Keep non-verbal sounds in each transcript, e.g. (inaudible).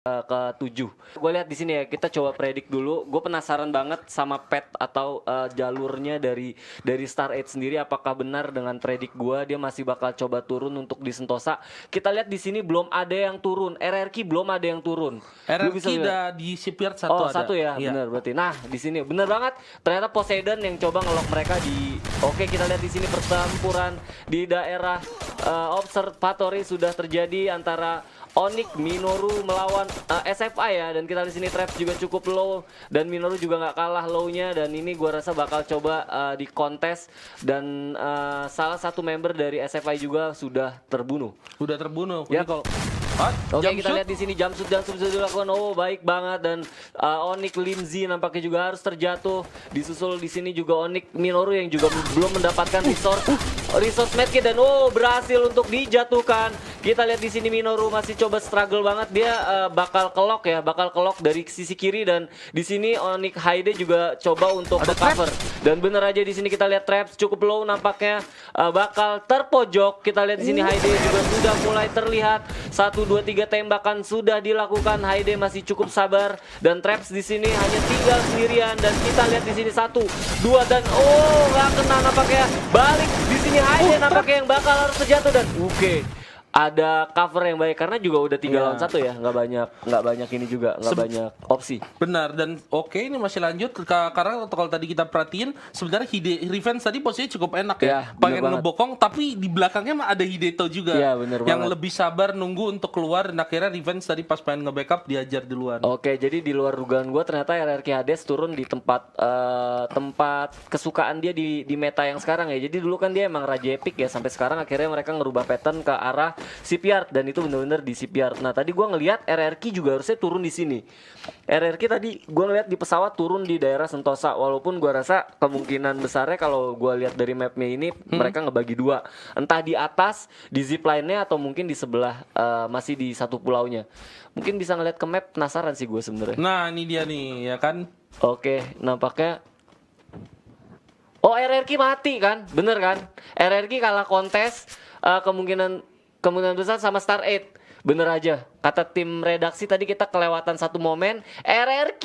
ke tujuh. Gue lihat di sini ya kita coba predik dulu. Gue penasaran banget sama pet atau uh, jalurnya dari dari Star Eight sendiri apakah benar dengan predik gue dia masih bakal coba turun untuk di Sentosa. Kita lihat di sini belum ada yang turun. RRQ belum ada yang turun. RRQ sudah udah di shipyard satu oh, ada. satu ya, iya. benar berarti. Nah, di sini benar banget. Ternyata Poseidon yang coba ngelok mereka di Oke, kita lihat di sini pertempuran di daerah uh, observatory sudah terjadi antara Onik Minoru melawan uh, eh, SFA ya dan kita di sini trap juga cukup low dan Minoru juga nggak kalah lownya dan ini gua rasa bakal coba uh, di kontes dan uh, salah satu member dari SFA juga sudah terbunuh. Sudah terbunuh. Ya kalau Oke okay, kita lihat di sini jam sudah dan sudah dilakukan. Oh baik banget dan uh, Onik Limzi nampaknya juga harus terjatuh. Disusul di sini juga Onik Minoru yang juga belum mendapatkan resource uh. resource medkit dan oh berhasil untuk dijatuhkan. Kita lihat di sini Minoru masih coba struggle banget dia uh, bakal kelok ya, bakal kelok dari sisi kiri dan di sini Onik Haide juga coba untuk Ada cover. Trap. Dan bener aja di sini kita lihat traps cukup low nampaknya uh, bakal terpojok. Kita lihat di sini iya. Haide juga sudah mulai terlihat satu dua tiga tembakan sudah dilakukan. Haide masih cukup sabar dan traps di sini hanya tinggal sendirian dan kita lihat di sini satu dua dan oh nggak kena nampaknya balik di sini Haide uh, nampaknya yang bakal harus terjatuh dan oke. Okay ada cover yang baik karena juga udah tiga iya. lawan satu ya nggak banyak nggak banyak ini juga nggak banyak opsi benar dan oke ini masih lanjut karena kalau tadi kita perhatiin sebenarnya Hide Revenge tadi posisinya cukup enak ya yeah, iya, pengen ngebokong tapi di belakangnya mah ada Hideto juga yeah, bener yang banget. lebih sabar nunggu untuk keluar dan akhirnya Revenge tadi pas pengen ngebackup diajar di luar oke jadi di luar dugaan gue ternyata RRQ Hades turun di tempat uh, tempat kesukaan dia di di meta yang sekarang ya jadi dulu kan dia emang raja epic ya sampai sekarang akhirnya mereka ngerubah pattern ke arah CPR dan itu benar-benar di CPR. Nah tadi gue ngelihat RRQ juga harusnya turun di sini. RRQ tadi gue ngelihat di pesawat turun di daerah Sentosa walaupun gue rasa kemungkinan besarnya kalau gue lihat dari mapnya ini hmm. mereka ngebagi dua entah di atas di zipline-nya atau mungkin di sebelah uh, masih di satu pulaunya. Mungkin bisa ngelihat ke map penasaran sih gue sebenarnya. Nah ini dia nih ya kan. Oke nampaknya Oh RRQ mati kan, bener kan? RRQ kalah kontes, uh, kemungkinan kemungkinan besar sama Star 8 bener aja Kata tim redaksi tadi kita kelewatan satu momen RRQ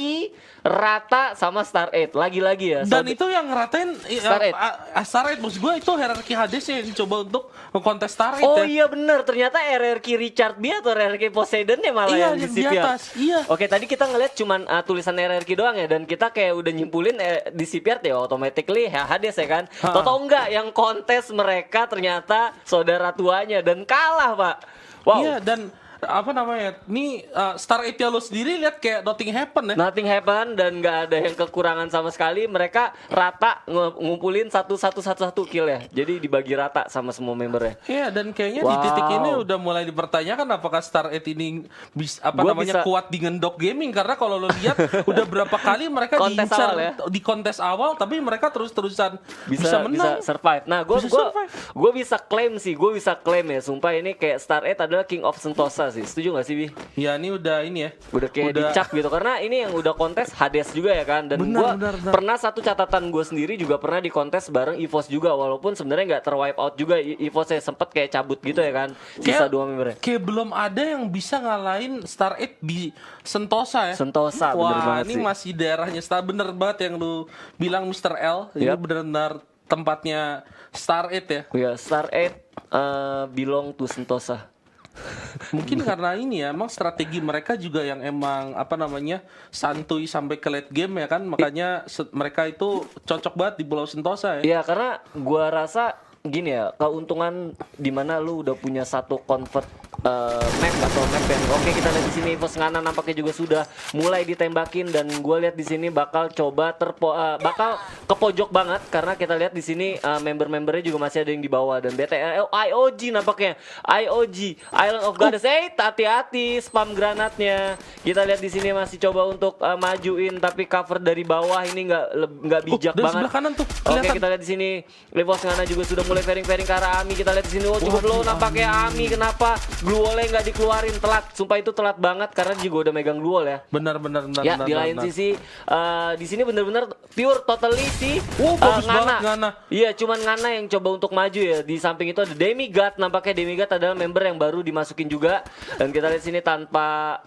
rata sama Star 8 lagi-lagi ya. Dan itu yang ngeratain Star 8. Uh, Star 8 maksud gue itu RRQ Hades yang coba untuk kontes Star 8. Oh ya. iya bener ternyata RRQ Richard B atau RRQ Poseidon ya malah iya, yang di, CPR. di ya. atas. Iya. Oke tadi kita ngeliat cuman uh, tulisan RRQ doang ya dan kita kayak udah nyimpulin eh, di CPR ya automatically ya Hades ya kan. Ha. Toto enggak yang kontes mereka ternyata saudara tuanya dan kalah, Pak. Wow. Iya dan apa namanya? Ini uh, Star Etia lo sendiri lihat kayak nothing happen ya. Nothing happen dan nggak ada yang kekurangan sama sekali. Mereka rata ngumpulin satu satu satu satu kill ya. Jadi dibagi rata sama semua membernya. Iya yeah, dan kayaknya wow. di titik ini udah mulai dipertanyakan apakah Star Eight ini bis, apa Gua namanya bisa... kuat di ngendok gaming karena kalau lo lihat (laughs) udah berapa kali mereka diincar ya? di kontes awal tapi mereka terus-terusan bisa, bisa menang. Bisa survive. Nah, gue gue gue bisa klaim sih, gue bisa klaim ya. Sumpah ini kayak Star Eight adalah King of Sentosa sih? Setuju gak sih, Bi? Ya, ini udah ini ya. Udah kayak udah... dicak gitu karena ini yang udah kontes Hades juga ya kan. Dan gue pernah satu catatan gue sendiri juga pernah di kontes bareng Evos juga walaupun sebenarnya nggak terwipe out juga e- Evos saya sempet kayak cabut gitu ya kan. Sisa kayak, dua membernya. Kayak belum ada yang bisa ngalahin Star 8 di Sentosa ya. Sentosa Wah, bener banget ini sih. masih daerahnya Star bener banget yang lu bilang Mr. L. Yep. Ini benar-benar tempatnya Star 8 ya. Iya, Star 8 uh, eh, belong to Sentosa. Mungkin karena ini ya, emang strategi mereka juga yang emang apa namanya santuy sampai ke late game ya kan, makanya mereka itu cocok banget di Pulau Sentosa ya. Iya karena gua rasa gini ya keuntungan dimana lu udah punya satu convert uh, map atau map yang oke kita lihat di sini Sengana nampaknya juga sudah mulai ditembakin dan gue lihat di sini bakal coba terpo uh, bakal ke pojok banget karena kita lihat di sini uh, member-membernya juga masih ada yang di bawah dan BTL oh, IOG nampaknya IOG Island of Goddess eh hati-hati spam granatnya kita lihat di sini masih coba untuk uh, majuin tapi cover dari bawah ini nggak nggak oh, bijak uh, banget sebelah kanan tuh oke kita lihat di sini Sengana juga sudah mulai fairing-fairing ke arah Ami kita lihat di sini oh cukup oh, low iya, nampaknya Ami kenapa glue yang nggak dikeluarin telat sumpah itu telat banget karena juga udah megang glue wall ya benar benar benar ya bener, di bener, lain bener. sisi uh, di sini benar-benar pure totally si oh, uh, eh, ngana. ngana iya cuman ngana yang coba untuk maju ya di samping itu ada demigod nampaknya demigod adalah member yang baru dimasukin juga dan kita lihat sini tanpa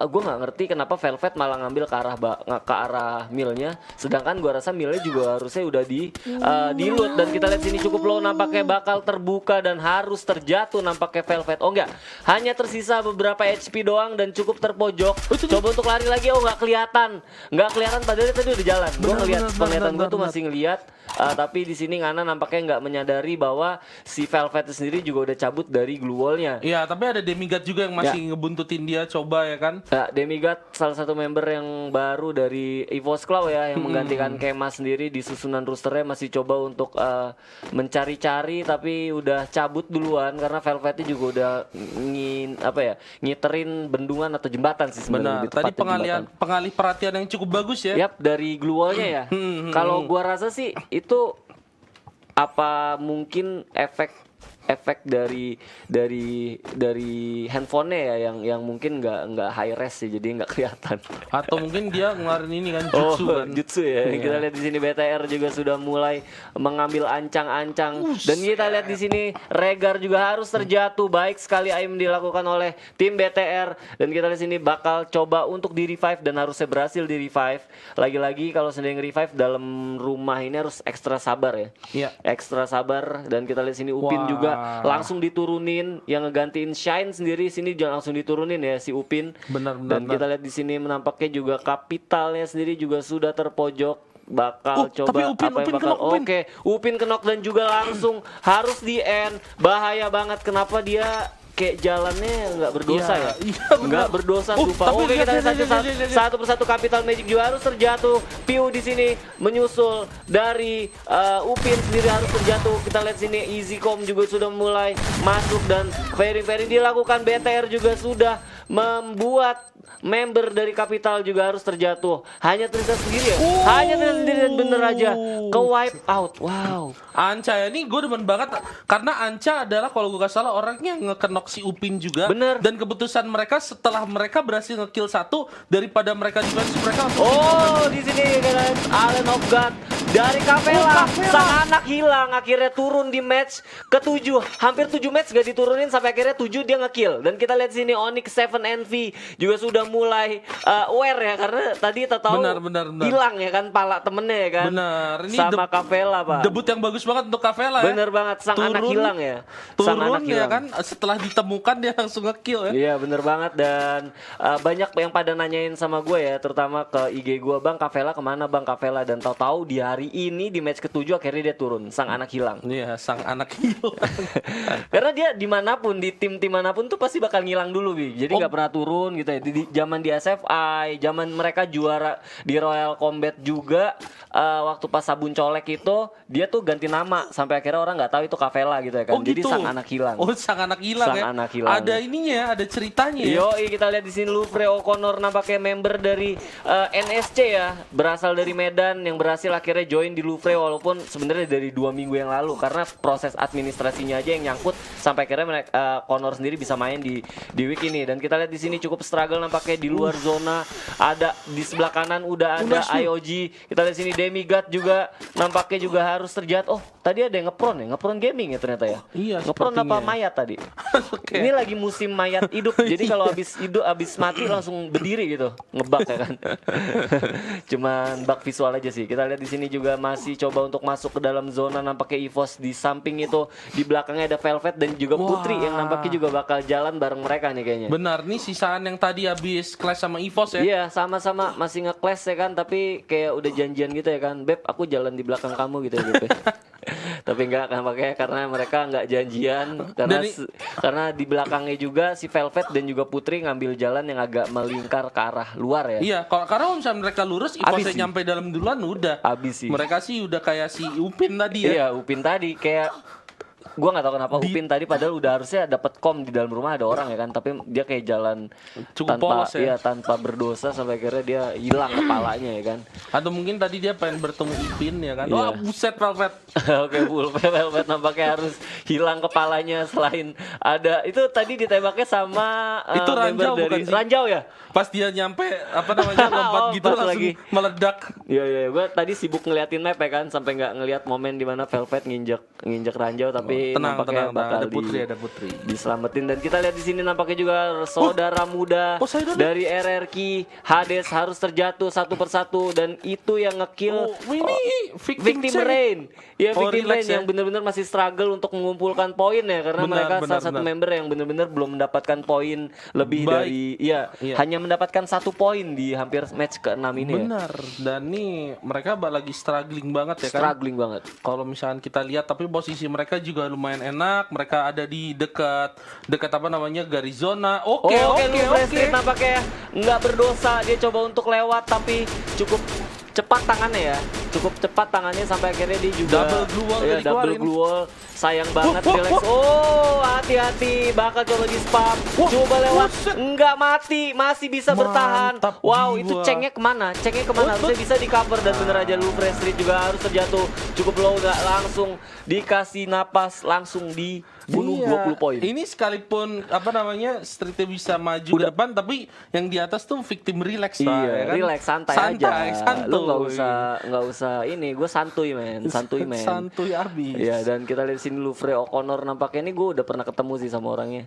uh, eh, gue nggak ngerti kenapa Velvet malah ngambil ke arah ba ke arah milnya sedangkan gue rasa milnya juga harusnya udah di uh, di dan kita lihat sini cukup low nampaknya bakal terbuka dan harus terjatuh nampaknya Velvet oh enggak hanya tersisa beberapa HP doang dan cukup terpojok oh, coba untuk lari lagi oh nggak kelihatan nggak kelihatan padahal tadi udah jalan gue ngeliat penglihatan gue tuh masih ngeliat uh, eh, tapi di sini Ngana nampaknya nggak menyadari bahwa si Velvet sendiri juga udah cabut dari glue wallnya iya tapi ada demigod juga yang masih ya. ngebuntutin dia coba ya kan Nah, Demigod salah satu member yang baru dari Evos Claw ya yang hmm. menggantikan Kema sendiri di susunan rosternya masih coba untuk uh, mencari-cari tapi udah cabut duluan karena Velvet juga udah ngin apa ya ngiterin bendungan atau jembatan sih sebenarnya. Benar. Tadi pengalihan pengalih perhatian yang cukup bagus ya. Yap dari gluolnya ya. Hmm. Kalau gua rasa sih itu apa mungkin efek efek dari dari dari handphonenya ya yang yang mungkin nggak nggak high res sih jadi nggak kelihatan atau mungkin dia ngeluarin ini kan oh, jutsu oh, kan jutsu ya yeah. kita lihat di sini BTR juga sudah mulai mengambil ancang-ancang dan kita lihat di sini Regar juga harus terjatuh baik sekali aim dilakukan oleh tim BTR dan kita lihat di sini bakal coba untuk di revive dan harusnya berhasil di revive lagi-lagi kalau sedang revive dalam rumah ini harus ekstra sabar ya yeah. ekstra sabar dan kita lihat di sini Upin wow. juga Iya. langsung diturunin yang ngegantiin Shine sendiri sini juga langsung diturunin ya si Upin. Benar benar. Dan benar. kita lihat di sini menampaknya juga kapitalnya sendiri juga sudah terpojok bakal uh, coba tapi Upin, apa yang Upin bakal oke Upin. Okay. Upin kenok dan juga langsung harus di end bahaya banget kenapa dia kayak jalannya nggak berdosa iya. ya. Iya, nggak berdosa uh, sumpah. Tapi Oke, kita saja satu, satu persatu Capital Magic juga harus terjatuh. Piu di sini menyusul dari uh, Upin sendiri harus terjatuh. Kita lihat sini Easycom juga sudah mulai masuk dan Ferry Ferry dilakukan BTR juga sudah membuat member dari Kapital juga harus terjatuh. Hanya Trisa sendiri ya. Oh. Hanya Trisa sendiri dan bener aja ke wipe out. Wow. Anca ya ini gue demen banget karena Anca adalah kalau gue gak salah orangnya ngekenok si Upin juga. Bener. Dan keputusan mereka setelah mereka berhasil ngekill satu daripada mereka juga mereka Oh, di sini guys Allen of God dari Capella. Oh, Sang anak hilang akhirnya turun di match ketujuh. Hampir tujuh match gak diturunin sampai akhirnya tujuh dia ngekill. Dan kita lihat sini Onyx Seven Envy juga sudah udah mulai uh, aware ya karena tadi tak tahu benar, benar, hilang ya kan pala temennya ya kan. Benar. Ini sama Kavela pak. Debut yang bagus banget untuk Kavela ya. Bener banget ya. sang turun, anak ya hilang ya. Turun sang anak hilang. ya kan setelah ditemukan dia langsung ngekill ya. Iya bener banget dan uh, banyak yang pada nanyain sama gue ya terutama ke IG gue bang Kavela kemana bang Kavela dan tahu-tahu di hari ini di match ketujuh akhirnya dia turun sang anak hilang. Iya sang anak hilang. (laughs) karena dia dimanapun di tim tim manapun tuh pasti bakal ngilang dulu bi. Jadi nggak pernah turun gitu ya. Di, di, zaman di SFI, zaman mereka juara di Royal Combat juga uh, waktu pas sabun colek itu dia tuh ganti nama sampai akhirnya orang nggak tahu itu Kavela gitu ya kan. Oh, Jadi gitu. sang anak hilang. Oh, sang anak hilang sang ya. anak hilang. Ada ininya, ya, ada ceritanya. Ya? Yo, kita lihat di sini Lufre O'Connor nampaknya member dari uh, eh, NSC ya, berasal dari Medan yang berhasil akhirnya join di Lufre walaupun sebenarnya dari dua minggu yang lalu karena proses administrasinya aja yang nyangkut sampai akhirnya mereka uh, eh, Connor sendiri bisa main di di week ini dan kita lihat di sini cukup struggle nampaknya pakai di luar zona. Ada di sebelah kanan udah ada IOG. Kita lihat sini demi Demigod juga nampaknya juga harus terjatuh Oh, tadi ada yang ngepron ya, ngepron gaming ya ternyata ya. Oh, iya, ngepron apa mayat tadi? (laughs) okay. Ini lagi musim mayat hidup. (laughs) Jadi kalau habis hidup habis mati langsung berdiri gitu, ngebak ya kan. (laughs) Cuman bak visual aja sih. Kita lihat di sini juga masih coba untuk masuk ke dalam zona nampaknya Evos di samping itu, di belakangnya ada Velvet dan juga Wah. Putri yang nampaknya juga bakal jalan bareng mereka nih kayaknya. Benar, nih sisaan yang tadi ya habis clash sama Evos ya? Iya, sama-sama masih nge-clash ya kan, tapi kayak udah janjian gitu ya kan. Beb, aku jalan di belakang kamu gitu ya, Beb. Ya. (laughs) tapi enggak kan pakai karena mereka enggak janjian karena Dari... karena di belakangnya juga si Velvet dan juga Putri ngambil jalan yang agak melingkar ke arah luar ya. Iya, kalau karena om misalnya mereka lurus Evosnya nyampe dalam duluan udah. Habis sih. Mereka sih udah kayak si Upin tadi ya. Iya, Upin tadi kayak gue nggak tahu kenapa di, Upin tadi padahal udah harusnya dapat kom di dalam rumah ada orang ya kan tapi dia kayak jalan Cukup tanpa polos ya. ya tanpa berdosa sampai akhirnya dia hilang kepalanya ya kan atau mungkin tadi dia pengen bertemu Upin ya kan yeah. Oh, wah buset Velvet (laughs) oke okay, Velvet nampaknya harus hilang kepalanya selain ada itu tadi ditembaknya sama uh, itu ranjau dari, bukan sih? ranjau ya pas dia nyampe apa namanya (laughs) lompat oh, gitu langsung lagi. meledak iya, iya ya, gue tadi sibuk ngeliatin map ya kan sampai nggak ngeliat momen dimana Velvet nginjek nginjek ranjau tapi oh, tenang, nampaknya tenang, bakal ada putri ada putri diselamatin dan kita lihat di sini nampaknya juga saudara oh, muda oh, dari RRQ Hades harus terjatuh satu persatu dan itu yang ngekill oh, ini iya, oh, victim, victim Rain ya victim Rain yang ya. benar-benar masih struggle untuk mengum mengumpulkan poin ya karena benar, mereka benar, salah satu member yang benar-benar belum mendapatkan poin lebih Baik. dari ya iya. hanya mendapatkan satu poin di hampir match ke-6 ini. Ya. Benar. Ya. Dan nih mereka lagi struggling banget ya struggling kan. Struggling banget. Kalau misalnya kita lihat tapi posisi mereka juga lumayan enak, mereka ada di dekat dekat apa namanya? garis zona. Oh, oke, oke, oke. nampaknya ya. nggak berdosa, dia coba untuk lewat tapi cukup cepat tangannya ya cukup cepat tangannya sampai akhirnya dia juga double glue wall ya, double glue wall sayang banget oh, Felix oh, oh hati-hati bakal coba di spam oh, coba lewat enggak mati masih bisa Mantap bertahan wow itu cengnya kemana cengnya kemana harusnya bisa di cover dan bener aja lu Street juga harus terjatuh cukup low nggak langsung dikasih napas langsung di bunuh iya. 20 poin. Ini sekalipun apa namanya Streetnya bisa maju Udah. ke depan tapi yang di atas tuh victim relax iya, lah, ya kan? relax santai, santai aja. Santai, Lu nggak usah nggak usah ini gue santuy men, santuy men. santuy abis. Ya dan kita lihat sini Lufre O'Connor nampaknya ini gue udah pernah ketemu sih sama orangnya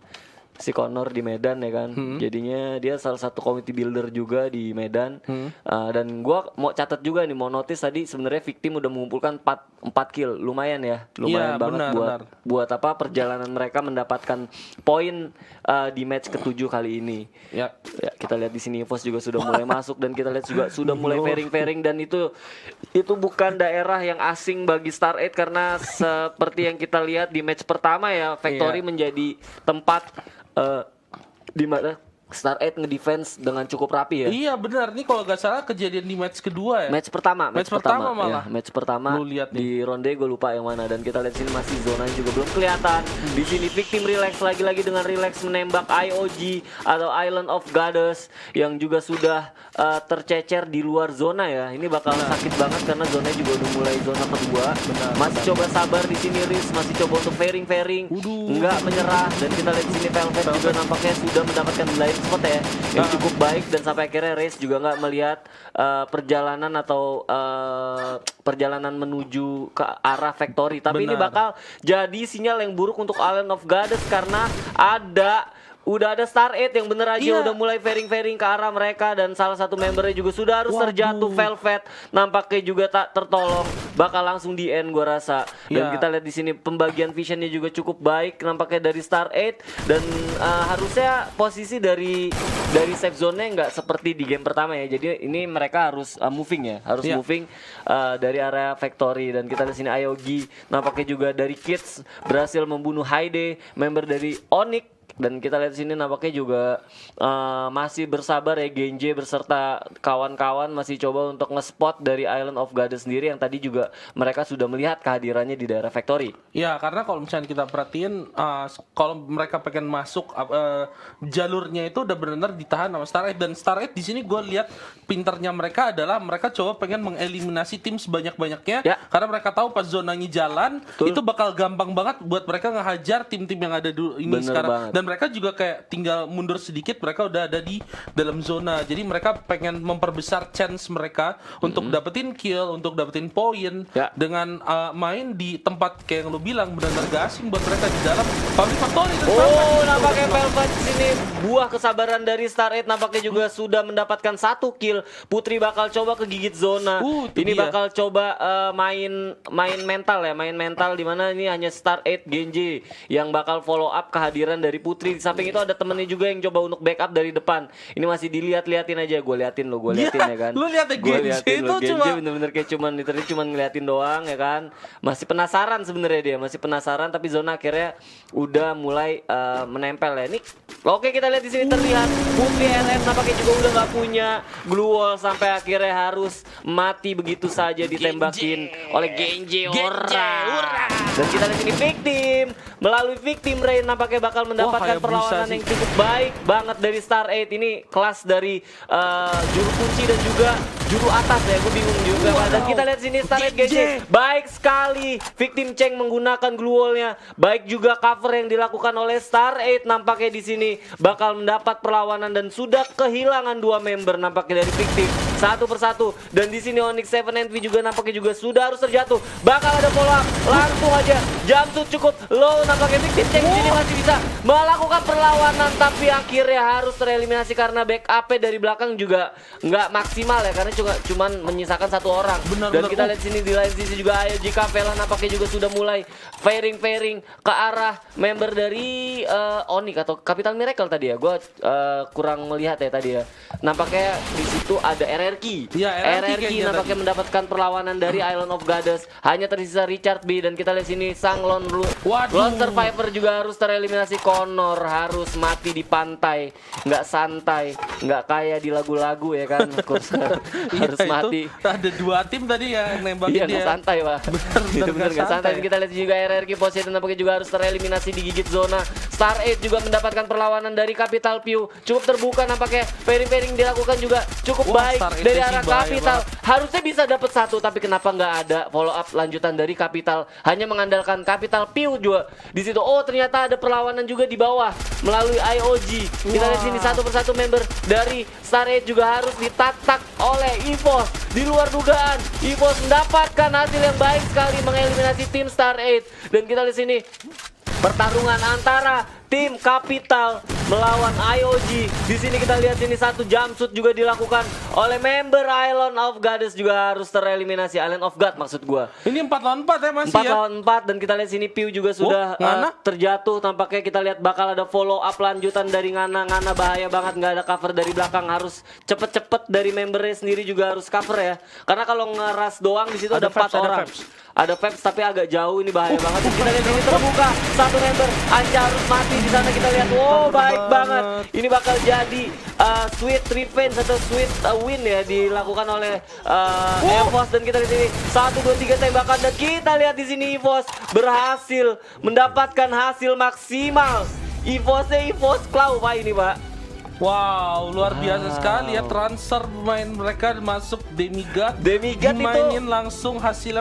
si Connor di Medan ya kan. Hmm. Jadinya dia salah satu community builder juga di Medan. Hmm. Uh, dan gua mau catat juga nih, mau notice tadi sebenarnya victim udah mengumpulkan 4 4 kill. Lumayan ya. Iya, lumayan ya, banget benar, buat benar. buat apa perjalanan mereka mendapatkan poin uh, di match ketujuh kali ini. Ya. ya kita lihat di sini Evos juga sudah mulai masuk dan kita lihat juga sudah mulai fairing-fairing dan itu itu bukan daerah yang asing bagi Star 8 karena seperti yang kita lihat di match pertama ya Factory ya. menjadi tempat uh, di mana Star 8 ngedefense dengan cukup rapi ya. Iya benar nih kalau gak salah kejadian di match kedua ya. Match pertama, match, match pertama, pertama malah. Ya, match pertama Lu lihat di ronde gue lupa yang mana dan kita lihat sini masih zona juga belum kelihatan. Di sini victim relax lagi-lagi dengan relax menembak IOG atau Island of Goddess yang juga sudah uh, tercecer di luar zona ya. Ini bakal benar. sakit banget karena zona juga udah mulai zona kedua. Benar, masih benar. coba sabar di sini Riz, masih coba untuk fairing-fairing, nggak menyerah dan kita lihat sini Velvet, Velvet juga nampaknya sudah mendapatkan blind cepat ya yang uh. cukup baik dan sampai akhirnya race juga nggak melihat uh, perjalanan atau uh, perjalanan menuju ke arah factory tapi Benar. ini bakal jadi sinyal yang buruk untuk Island of Goddess karena ada udah ada Star 8 yang bener aja iya. udah mulai fairing-fairing ke arah mereka dan salah satu membernya juga sudah harus Waduh. terjatuh Velvet nampaknya juga tak tertolong bakal langsung di end gua rasa dan iya. kita lihat di sini pembagian visionnya juga cukup baik nampaknya dari Star 8 dan uh, harusnya posisi dari dari safe zone-nya nggak seperti di game pertama ya jadi ini mereka harus uh, moving ya harus iya. moving uh, dari area factory dan kita lihat sini Ayogi nampaknya juga dari Kids berhasil membunuh Hyde member dari Onyx dan kita lihat sini nampaknya juga uh, masih bersabar ya Genje berserta kawan-kawan masih coba untuk ngespot dari Island of Goddess sendiri yang tadi juga mereka sudah melihat kehadirannya di daerah factory. Ya karena kalau misalnya kita perhatiin uh, kalau mereka pengen masuk uh, jalurnya itu udah benar-benar ditahan sama Starlight dan Starlight di sini gue lihat pinternya mereka adalah mereka coba pengen mengeliminasi tim sebanyak-banyaknya ya. karena mereka tahu pas zonanya jalan Betul. itu bakal gampang banget buat mereka ngehajar tim-tim yang ada di ini bener sekarang banget. dan mereka juga kayak tinggal mundur sedikit mereka udah ada di dalam zona. Jadi mereka pengen memperbesar chance mereka mm-hmm. untuk dapetin kill, untuk dapetin poin ya. dengan uh, main di tempat kayak yang lo bilang benar-benar gasing buat mereka di dalam public factory. Oh, nampaknya Velvet sini buah kesabaran dari Star 8 nampaknya juga hmm. sudah mendapatkan satu kill. Putri bakal coba kegigit zona. Uh, ini dia. bakal coba uh, main main mental ya, main mental Dimana ini hanya Star 8 Genji yang bakal follow up kehadiran dari Putri Putri di samping itu ada temennya juga yang coba untuk backup dari depan. Ini masih dilihat liatin aja, gue liatin lo, gue liatin ya, ya kan. Lu lihat gue liatin itu lo, cuma... bener-bener kayak cuman literally cuman ngeliatin doang ya kan. Masih penasaran sebenarnya dia, masih penasaran tapi zona akhirnya udah mulai uh, menempel ya. Ini oke kita lihat di sini terlihat Putri RM nampaknya juga udah gak punya glue wall sampai akhirnya harus mati begitu saja ditembakin Genji. oleh Genji, Genji. Dan kita lihat ini victim Melalui victim Rain nampaknya bakal mendapatkan Wah, perlawanan yang cukup baik banget dari Star 8 ini kelas dari uh, juru kunci dan juga juru atas ya. Gue bingung juga. Wow. Dan kita lihat sini Star 8 guys. Baik sekali victim Cheng menggunakan glue Baik juga cover yang dilakukan oleh Star 8 nampaknya di sini bakal mendapat perlawanan dan sudah kehilangan dua member nampaknya dari victim satu persatu dan di sini Onyx Seven NV juga nampaknya juga sudah harus terjatuh bakal ada pola up langsung aja jam tuh cukup low nampaknya Big Team Tank di masih bisa melakukan perlawanan tapi akhirnya harus tereliminasi karena backup dari belakang juga nggak maksimal ya karena juga cuman menyisakan satu orang benar, dan benar. kita lihat sini di lain sisi juga ayo jika Vela nampaknya juga sudah mulai fairing fairing ke arah member dari uh, eh, Onik atau Capital Miracle tadi ya gue uh, kurang melihat ya tadi ya nampaknya di situ ada RR RRQ. Ya, RRQ nampaknya mendapatkan perlawanan dari Island of Goddess. Hanya tersisa Richard B dan kita lihat sini sang lone lone survivor juga harus tereliminasi Connor harus mati di pantai. Nggak santai, nggak kayak di lagu-lagu ya kan. (laughs) Iya, harus mati. Ada dua tim tadi ya nembak iya, dia. Iya, santai, Pak. Bener, bener, nggak santai. Kita lihat juga RRQ posisi nampaknya juga harus tereliminasi di gigit zona Star 8 juga mendapatkan perlawanan dari Capital Pew. Cukup terbuka nampaknya pairing-pairing dilakukan juga cukup Wah, baik dari arah Capital. Harusnya bisa dapat satu tapi kenapa nggak ada follow up lanjutan dari Capital? Hanya mengandalkan Capital Pew juga di situ. Oh, ternyata ada perlawanan juga di bawah melalui IOG. Kita lihat sini satu persatu member dari Star 8 juga harus ditatak oleh EVOS di luar dugaan. EVOS mendapatkan hasil yang baik sekali mengeliminasi tim Star 8 dan kita di sini Pertarungan antara tim capital melawan IOG. Di sini kita lihat ini satu jumpsuit juga dilakukan oleh member Island of Goddess juga harus tereliminasi Island of God maksud gua. Ini 4 lawan 4 ya masih 4 ya. lawan 4 dan kita lihat sini Piu juga oh, sudah oh, uh, terjatuh tampaknya kita lihat bakal ada follow up lanjutan dari Ngana. Ngana bahaya banget nggak ada cover dari belakang harus cepet-cepet dari membernya sendiri juga harus cover ya. Karena kalau ngeras doang di situ ada, ada 4 orang. Ada Peps tapi agak jauh ini bahaya banget. Kita lihat ini terbuka. Satu member Anca mati di sana kita lihat. Wow, baik banget. Ini bakal jadi uh, sweet revenge atau sweet uh, win ya dilakukan oleh uh, Evos dan kita lihat ini satu dua tiga tembakan dan kita lihat di sini Evos berhasil mendapatkan hasil maksimal. Evosnya Evos Claw pak ini pak. Wow, luar biasa sekali ya transfer pemain mereka masuk demigod. Demigod dimainin itu... langsung hasilnya